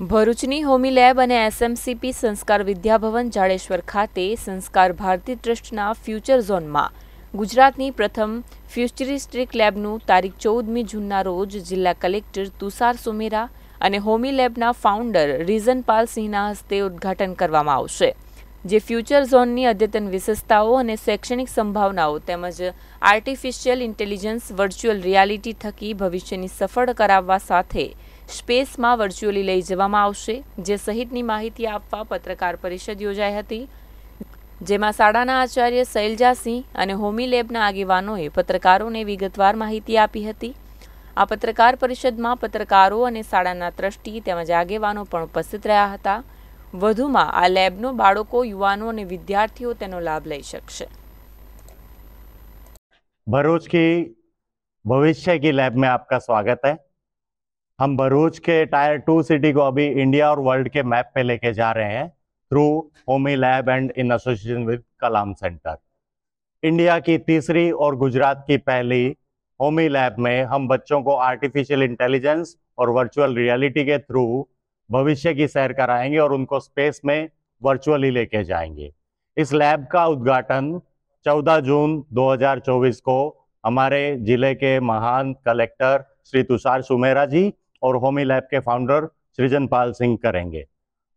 ભરૂચની હોમી લેબ અને એસએમસીપી સંસ્કાર વિદ્યાભવન જાડેશ્વર ખાતે સંસ્કાર ભારતી ટ્રસ્ટના ફ્યુચર ઝોનમાં ગુજરાતની પ્રથમ ફ્યુચરિસ્ટિક લેબનું તારીખ ચૌદમી જૂનના રોજ જિલ્લા કલેક્ટર તુષાર સુમેરા અને હોમી લેબના ફાઉન્ડર રીઝનપાલ સિંહના હસ્તે ઉદ્ઘાટન કરવામાં આવશે જે ફ્યુચર ઝોનની અદ્યતન વિશેષતાઓ અને શૈક્ષણિક સંભાવનાઓ તેમજ આર્ટિફિશિયલ ઇન્ટેલિજન્સ વર્ચ્યુઅલ રિયાલિટી થકી ભવિષ્યની સફળ કરાવવા સાથે સ્પેસમાં વર્ચ્યુઅલી લઈ જવામાં આવશે જે સહિતની માહિતી આપવા પત્રકાર પરિષદ યોજાઈ હતી જેમાં શાળાના આચાર્ય શૈલજાસિંહ અને હોમી લેબના આગેવાનોએ પત્રકારોને વિગતવાર માહિતી આપી હતી આ પત્રકાર પરિષદમાં પત્રકારો અને શાળાના ટ્રસ્ટી તેમજ આગેવાનો પણ ઉપસ્થિત રહ્યા હતા વધુમાં આ લેબનો બાળકો યુવાનો અને વિદ્યાર્થીઓ તેનો લાભ લઈ શકશે ભરૂચ કી ભવિષ્ય કી લેબ મેં આપકા સ્વાગત હૈ हम भरूच के टायर टू सिटी को अभी इंडिया और वर्ल्ड के मैप पे लेके जा रहे हैं through Homi lab and in association with Kalam centre India की तीसरी और गुजरात की पहली होमी लैब में हम बच्चों को आर्टिफिशियल इंटेलिजेंस और वर्चुअल रियलिटी के थ्रू भविष्य की सैर कराएंगे और उनको स्पेस में वर्चुअली लेके जाएंगे इस लैब का उद्घाटन 14 जून 2024 को हमारे जिले के महान कलेक्टर श्री तुषार सुमेरा जी और होमी लैब के फाउंडर सृजन पाल सिंह करेंगे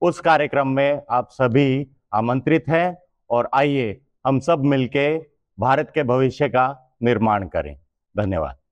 उस कार्यक्रम में आप सभी आमंत्रित हैं और आइए हम सब मिलके भारत के भविष्य का निर्माण करें धन्यवाद